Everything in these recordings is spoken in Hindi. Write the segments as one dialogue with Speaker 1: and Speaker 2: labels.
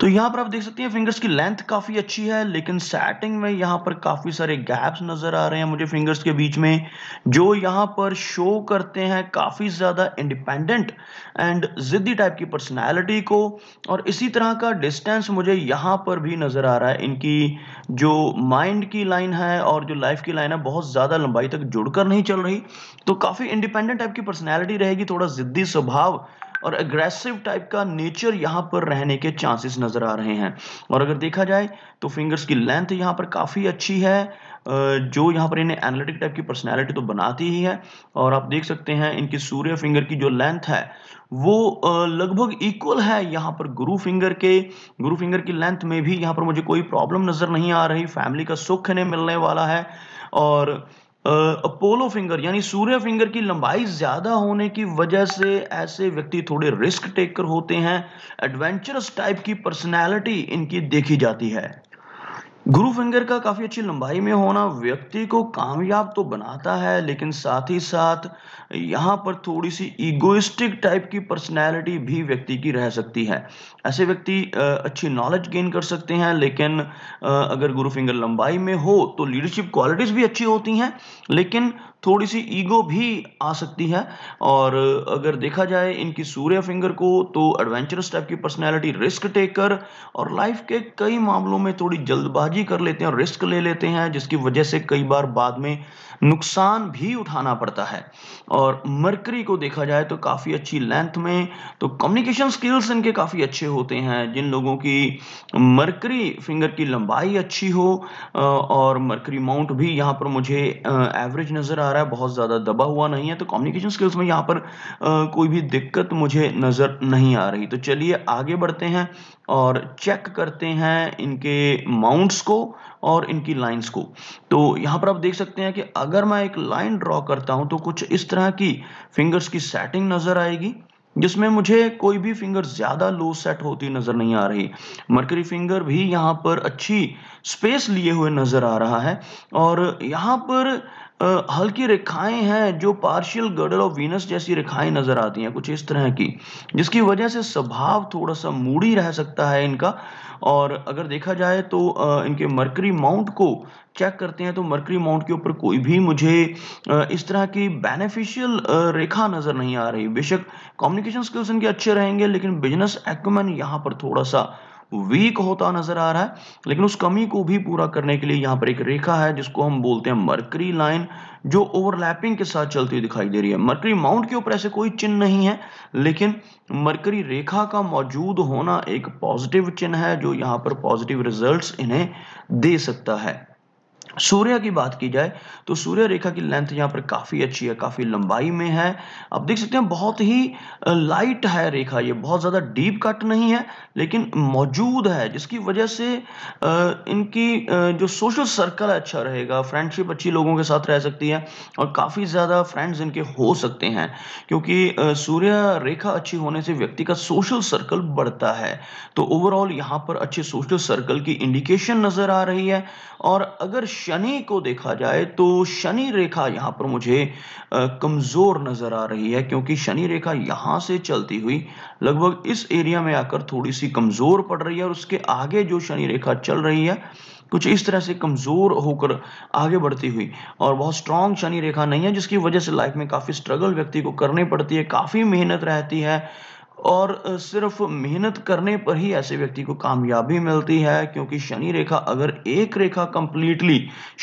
Speaker 1: तो यहाँ पर आप देख सकते हैं फिंगर्स की लेंथ काफ़ी अच्छी है लेकिन सेटिंग में यहाँ पर काफ़ी सारे गैप्स नज़र आ रहे हैं मुझे फिंगर्स के बीच में जो यहाँ पर शो करते हैं काफ़ी ज़्यादा इंडिपेंडेंट एंड ज़िद्दी टाइप की पर्सनैलिटी को और इसी तरह का डिस्टेंस मुझे यहाँ पर भी नज़र आ रहा है इनकी जो माइंड की लाइन है और जो लाइफ की लाइन है बहुत ज़्यादा लंबाई तक जुड़कर नहीं चल रही तो काफ़ी इंडिपेंडेंट टाइप की पर्सनैलिटी रहेगी थोड़ा ज़िद्दी स्वभाव और अग्रेसिव टाइप का नेचर यहाँ पर रहने के चांसेस नज़र आ रहे हैं और अगर देखा जाए तो फिंगर्स की लेंथ यहाँ पर काफ़ी अच्छी है जो यहां पर इन्हें एनालिटिक टाइप की पर्सनैलिटी तो बनाती ही है और आप देख सकते हैं इनकी सूर्य फिंगर की जो लेंथ है वो लगभग इक्वल है यहाँ पर गुरु फिंगर के गुरु फिंगर की लेंथ में भी यहाँ पर मुझे कोई प्रॉब्लम नज़र नहीं आ रही फैमिली का सुख इन्हें मिलने वाला है और अपोलो फिंगर यानी सूर्य फिंगर की लंबाई ज्यादा होने की वजह से ऐसे व्यक्ति थोड़े रिस्क टेकर होते हैं एडवेंचरस टाइप की पर्सनैलिटी इनकी देखी जाती है गुरु फिंगर का काफ़ी अच्छी लंबाई में होना व्यक्ति को कामयाब तो बनाता है लेकिन साथ ही साथ यहाँ पर थोड़ी सी ईगोइस्टिक टाइप की पर्सनैलिटी भी व्यक्ति की रह सकती है ऐसे व्यक्ति अच्छी नॉलेज गेन कर सकते हैं लेकिन अगर गुरु फिंगर लंबाई में हो तो लीडरशिप क्वालिटीज़ भी अच्छी होती हैं लेकिन थोड़ी सी ईगो भी आ सकती है और अगर देखा जाए इनकी सूर्य फिंगर को तो एडवेंचरस टाइप की पर्सनैलिटी रिस्क टेकर और लाइफ के कई मामलों में थोड़ी जल्दबाजी कर लेते हैं और रिस्क ले लेते हैं जिसकी वजह से कई बार बाद में नुकसान भी उठाना पड़ता है और मरकरी को देखा जाए तो काफ़ी अच्छी लेंथ में तो कम्युनिकेशन स्किल्स इनके काफ़ी अच्छे होते हैं जिन लोगों की मरकरी फिंगर की लंबाई अच्छी हो और मरकरी माउंट भी यहाँ पर मुझे एवरेज नज़र आ आ रहा है बहुत ज़्यादा दबा हुआ नहीं है तो कम्युनिकेशन स्किल्स में यहाँ पर आ, कोई भी दिक्कत मुझे नज़र नहीं आ रही तो चलिए आगे बढ़ते हैं और चेक करते हैं इनके माउंट्स को और इनकी लाइंस को तो यहाँ पर आप देख सकते हैं कि अगर मैं एक लाइन ड्रॉ करता हूँ तो कुछ इस तरह की फिंगर्स की सेटिंग नज़र आएगी जिसमें मुझे कोई भी फिंगर ज़्यादा लो सेट होती नज़र नहीं आ रही मरकरी फिंगर भी यहाँ पर अच्छी स्पेस लिए हुए नज़र आ रहा है और यहाँ पर हल्की रेखाएं हैं जो पार्शियल गर्डल ऑफ वीनस जैसी रेखाएं नजर आती हैं कुछ इस तरह की जिसकी वजह से स्वभाव थोड़ा सा मूडी रह सकता है इनका और अगर देखा जाए तो इनके मर्करी माउंट को चेक करते हैं तो मर्करी माउंट के ऊपर कोई भी मुझे इस तरह की बेनिफिशियल रेखा नज़र नहीं आ रही बेशक कम्युनिकेशन स्किल्स इनके अच्छे रहेंगे लेकिन बिजनेस एक्मैन यहाँ पर थोड़ा सा वीक होता नजर आ रहा है लेकिन उस कमी को भी पूरा करने के लिए यहाँ पर एक रेखा है जिसको हम बोलते हैं मर्करी लाइन जो ओवरलैपिंग के साथ चलती हुई दिखाई दे रही है मर्करी माउंट के ऊपर ऐसे कोई चिन्ह नहीं है लेकिन मर्करी रेखा का मौजूद होना एक पॉजिटिव चिन्ह है जो यहाँ पर पॉजिटिव रिजल्ट इन्हें दे सकता है सूर्य की बात की जाए तो सूर्य रेखा की लेंथ यहाँ पर काफ़ी अच्छी है काफ़ी लंबाई में है आप देख सकते हैं बहुत ही लाइट है रेखा ये बहुत ज़्यादा डीप कट नहीं है लेकिन मौजूद है जिसकी वजह से इनकी जो सोशल सर्कल अच्छा रहेगा फ्रेंडशिप अच्छी लोगों के साथ रह सकती है और काफ़ी ज़्यादा फ्रेंड्स इनके हो सकते हैं क्योंकि सूर्य रेखा अच्छी होने से व्यक्ति का सोशल सर्कल बढ़ता है तो ओवरऑल यहाँ पर अच्छे सोशल सर्कल की इंडिकेशन नज़र आ रही है और अगर शनि को देखा जाए तो शनि रेखा यहाँ पर मुझे कमज़ोर नज़र आ रही है क्योंकि शनि रेखा यहाँ से चलती हुई लगभग इस एरिया में आकर थोड़ी सी कमज़ोर पड़ रही है और उसके आगे जो शनि रेखा चल रही है कुछ इस तरह से कमज़ोर होकर आगे बढ़ती हुई और बहुत स्ट्रांग शनि रेखा नहीं है जिसकी वजह से लाइफ में काफ़ी स्ट्रगल व्यक्ति को करनी पड़ती है काफ़ी मेहनत रहती है और सिर्फ मेहनत करने पर ही ऐसे व्यक्ति को कामयाबी मिलती है क्योंकि शनि रेखा अगर एक रेखा कंप्लीटली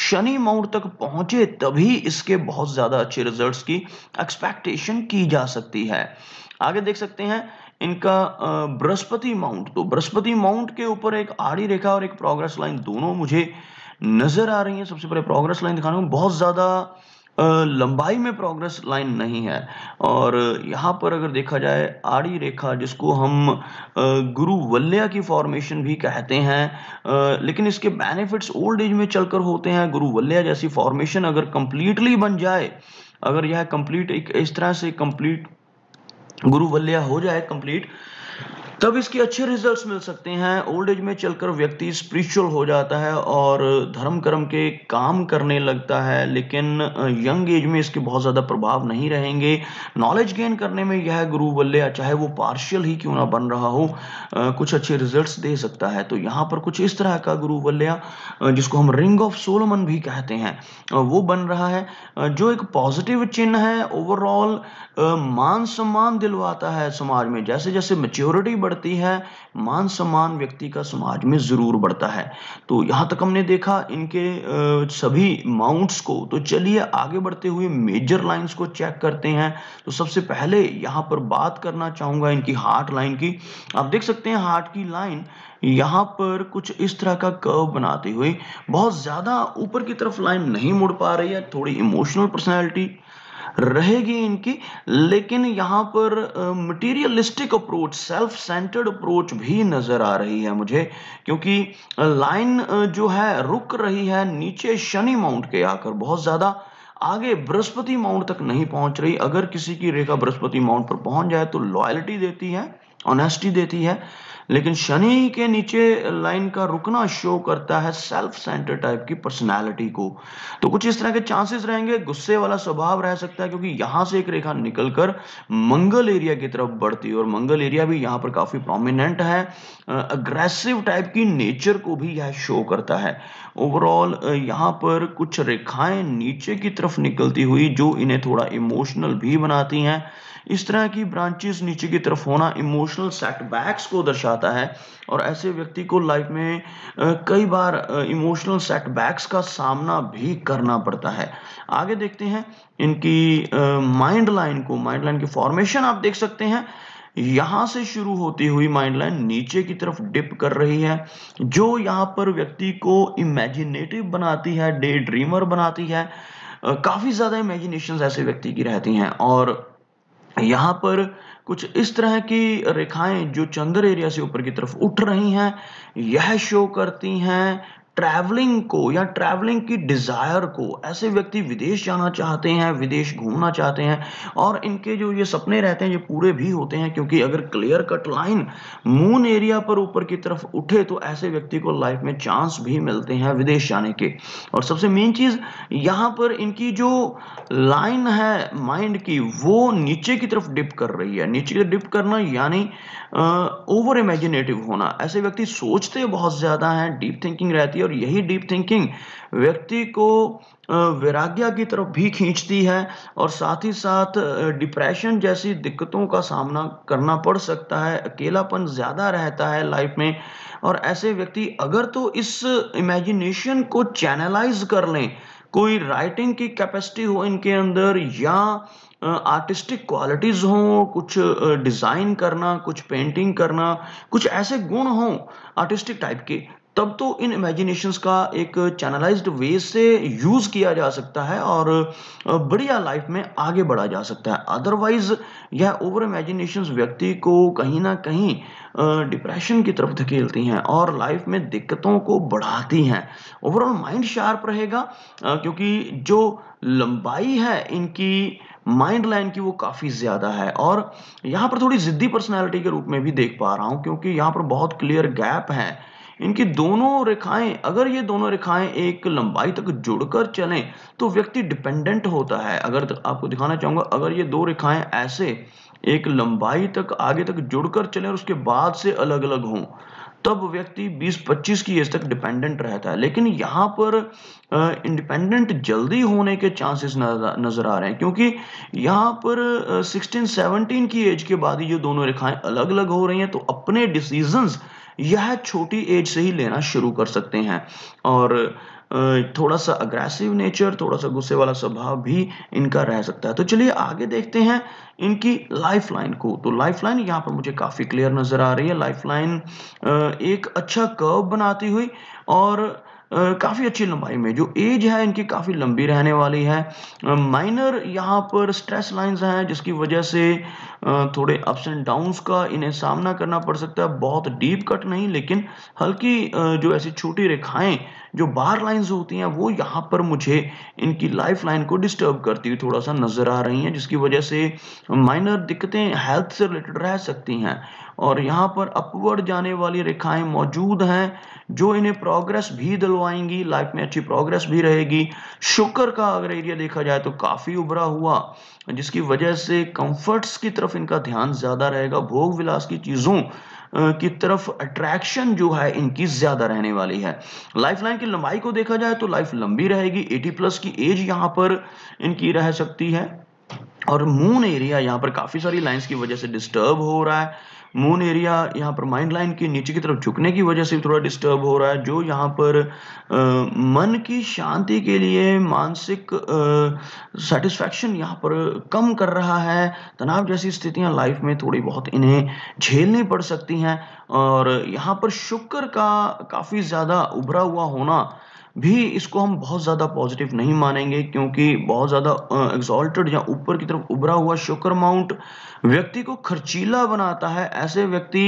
Speaker 1: शनि माउंट तक पहुंचे तभी इसके बहुत ज़्यादा अच्छे रिजल्ट्स की एक्सपेक्टेशन की जा सकती है आगे देख सकते हैं इनका बृहस्पति माउंट तो बृहस्पति माउंट के ऊपर एक आड़ी रेखा और एक प्रोग्रेस लाइन दोनों मुझे नजर आ रही है सबसे पहले प्रोग्रेस लाइन दिखाने में बहुत ज़्यादा लंबाई में प्रोग्रेस लाइन नहीं है और यहाँ पर अगर देखा जाए आड़ी रेखा जिसको हम गुरु वल्या की फॉर्मेशन भी कहते हैं लेकिन इसके बेनिफिट्स ओल्ड एज में चलकर होते हैं गुरु वल्या जैसी फॉर्मेशन अगर कंप्लीटली बन जाए अगर यह कंप्लीट एक इस तरह से कंप्लीट गुरु वल्या हो जाए कंप्लीट तब इसके अच्छे रिजल्ट्स मिल सकते हैं ओल्ड एज में चलकर व्यक्ति स्पिरिचुअल हो जाता है और धर्म कर्म के काम करने लगता है लेकिन यंग एज में इसके बहुत ज़्यादा प्रभाव नहीं रहेंगे नॉलेज गेन करने में यह गुरु बल्ले चाहे वो पार्शियल ही क्यों ना बन रहा हो कुछ अच्छे रिजल्ट्स दे सकता है तो यहाँ पर कुछ इस तरह का गुरु बल्लिया जिसको हम रिंग ऑफ सोलमन भी कहते हैं वो बन रहा है जो एक पॉजिटिव चिन्ह है ओवरऑल मान सम्मान दिलवाता है समाज में जैसे जैसे मेच्योरिटी बढ़ती है मान सम्मान व्यक्ति का समाज में ज़रूर बढ़ता है तो यहाँ तक हमने देखा इनके सभी माउंट्स को तो चलिए आगे बढ़ते हुए मेजर लाइंस को चेक करते हैं तो सबसे पहले यहाँ पर बात करना चाहूंगा इनकी हार्ट लाइन की आप देख सकते हैं हार्ट की लाइन यहाँ पर कुछ इस तरह का कर्व बनाते हुए बहुत ज़्यादा ऊपर की तरफ लाइन नहीं मुड़ पा रही है थोड़ी इमोशनल पर्सनैलिटी रहेगी इनकी लेकिन यहां पर materialistic approach self centred approach भी नज़र आ रही है मुझे क्योंकि लाइन जो है रुक रही है नीचे शनि माउंट के आकर बहुत ज़्यादा आगे बृहस्पति माउंट तक नहीं पहुंच रही अगर किसी की रेखा बृहस्पति माउंट पर पहुंच जाए तो लॉयल्टी देती है ऑनेस्टी देती है लेकिन शनि के नीचे लाइन का रुकना शो करता है सेल्फ सेंटर टाइप की पर्सनैलिटी को तो कुछ इस तरह के चांसेस रहेंगे गुस्से वाला स्वभाव रह सकता है क्योंकि यहां से एक रेखा निकलकर मंगल एरिया की तरफ बढ़ती है और मंगल एरिया भी यहां पर काफी प्रोमिनेंट है अग्रेसिव टाइप की नेचर को भी यह शो करता है ओवरऑल यहां पर कुछ रेखाएं नीचे की तरफ निकलती हुई जो इन्हें थोड़ा इमोशनल भी बनाती हैं इस तरह की ब्रांचेस नीचे की तरफ होना इमोशनल सेटबैक्स को दर्शाता है और ऐसे व्यक्ति को लाइफ में कई बार इमोशनल सेटबैक्स का सामना भी करना पड़ता है आगे देखते हैं इनकी माइंड लाइन को माइंड लाइन की फॉर्मेशन आप देख सकते हैं यहां से शुरू होती हुई माइंड लाइन नीचे की तरफ डिप कर रही है जो यहाँ पर व्यक्ति को इमेजिनेटिव बनाती है डे ड्रीमर बनाती है काफी ज्यादा इमेजिनेशन ऐसे व्यक्ति की रहती हैं और यहाँ पर कुछ इस तरह की रेखाएं जो चंद्र एरिया से ऊपर की तरफ उठ रही हैं यह शो करती हैं ट्रैवलिंग को या ट्रैवलिंग की डिज़ायर को ऐसे व्यक्ति विदेश जाना चाहते हैं विदेश घूमना चाहते हैं और इनके जो ये सपने रहते हैं ये पूरे भी होते हैं क्योंकि अगर clear cut line moon area पर ऊपर की तरफ उठे तो ऐसे व्यक्ति को लाइफ में चांस भी मिलते हैं विदेश जाने के और सबसे मेन चीज़ यहाँ पर इनकी जो लाइन है माइंड की वो नीचे की तरफ डिप कर रही है नीचे की डिप करना यानी ओवर इमेजिनेटिव होना ऐसे व्यक्ति सोचते बहुत ज़्यादा हैं डीप थिंकिंग रहती है और यही डीप थिंकिंग व्यक्ति को वैराग्य की तरफ भी खींचती है और साथ ही साथ डिप्रेशन जैसी दिक्कतों का सामना करना पड़ सकता है अकेलापन ज़्यादा रहता है लाइफ में और ऐसे व्यक्ति अगर तो इस इमेजिनेशन को चैनलाइज कर लें कोई राइटिंग की कैपेसिटी हो इनके अंदर या आर्टिस्टिक क्वालिटीज़ हो कुछ डिज़ाइन करना कुछ पेंटिंग करना कुछ ऐसे गुण हो आर्टिस्टिक टाइप के तब तो इन इमेजिनेशन का एक चैनलाइज्ड वे से यूज किया जा सकता है और बढ़िया लाइफ में आगे बढ़ा जा सकता है अदरवाइज यह ओवर इमेजिनेशन व्यक्ति को कहीं ना कहीं डिप्रेशन की तरफ धकेलती हैं और लाइफ में दिक्कतों को बढ़ाती हैं ओवरऑल माइंड शार्प रहेगा क्योंकि जो लंबाई है इनकी माइंड लाइन की वो काफ़ी ज़्यादा है और यहाँ पर थोड़ी ज़िद्दी पर्सनैलिटी के रूप में भी देख पा रहा हूँ क्योंकि यहाँ पर बहुत क्लियर गैप है इनकी दोनों रेखाएं अगर ये दोनों रेखाएं एक लंबाई तक जुड़कर चलें तो व्यक्ति डिपेंडेंट होता है अगर तो आपको दिखाना चाहूंगा अगर ये दो रेखाएं ऐसे एक लंबाई तक आगे तक जुड़कर चलें और उसके बाद से अलग अलग हों तब व्यक्ति 20-25 की एज तक डिपेंडेंट रहता है लेकिन यहाँ पर इंडिपेंडेंट जल्दी होने के चांसेस नज़र आ रहे हैं क्योंकि यहाँ पर 16-17 की एज के बाद ये दोनों रेखाएं अलग अलग हो रही हैं तो अपने डिसीजंस यह छोटी एज से ही लेना शुरू कर सकते हैं और थोड़ा सा अग्रेसिव नेचर थोड़ा सा गुस्से वाला स्वभाव भी इनका रह सकता है तो चलिए आगे देखते हैं इनकी लाइफ लाइन को तो लाइफ लाइन यहाँ पर मुझे काफ़ी क्लियर नज़र आ रही है लाइफ लाइन एक अच्छा कर्व बनाती हुई और काफ़ी अच्छी लंबाई में जो एज है इनकी काफ़ी लंबी रहने वाली है माइनर यहाँ पर स्ट्रेस लाइंस हैं जिसकी वजह से थोड़े अप्स एंड डाउन्स का इन्हें सामना करना पड़ सकता है बहुत डीप कट नहीं लेकिन हल्की जो ऐसी छोटी रेखाएं जो बार लाइंस होती हैं वो यहाँ पर मुझे इनकी लाइफ लाइन को डिस्टर्ब करती हुई थोड़ा सा नजर आ रही हैं जिसकी वजह से माइनर दिक्कतें हेल्थ से रिलेटेड रह सकती हैं और यहाँ पर अपवर्ड जाने वाली रेखाएं मौजूद हैं जो इन्हें प्रोग्रेस भी दिलवाएंगी लाइफ में अच्छी प्रोग्रेस भी रहेगी शुक्र का अगर एरिया देखा जाए तो काफ़ी उभरा हुआ जिसकी वजह से कंफर्ट्स की तरफ तरफ इनका ध्यान ज़्यादा रहेगा भोग विलास की चीज़ों की तरफ अट्रैक्शन जो है इनकी ज़्यादा रहने वाली है लाइफ लाइन की लंबाई को देखा जाए तो लाइफ लंबी रहेगी 80 प्लस की एज यहां पर इनकी रह सकती है और मून एरिया यहाँ पर काफ़ी सारी लाइंस की वजह से डिस्टर्ब हो रहा है मून एरिया यहाँ पर माइंड लाइन के नीचे की तरफ झुकने की वजह से थोड़ा डिस्टर्ब हो रहा है जो यहाँ पर आ, मन की शांति के लिए मानसिक सेटिस्फैक्शन यहाँ पर कम कर रहा है तनाव जैसी स्थितियाँ लाइफ में थोड़ी बहुत इन्हें झेलनी पड़ सकती हैं और यहाँ पर शुक्र का काफ़ी ज़्यादा उभरा हुआ होना भी इसको हम बहुत ज़्यादा पॉजिटिव नहीं मानेंगे क्योंकि बहुत ज़्यादा एग्जॉल्टेड या ऊपर की तरफ उभरा हुआ शुक्र माउंट व्यक्ति को खर्चीला बनाता है ऐसे व्यक्ति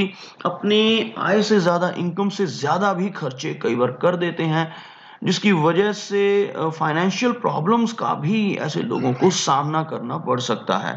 Speaker 1: अपनी आय से ज़्यादा इनकम से ज़्यादा भी खर्चे कई बार कर देते हैं जिसकी वजह से फाइनेंशियल प्रॉब्लम्स का भी ऐसे लोगों को सामना करना पड़ सकता है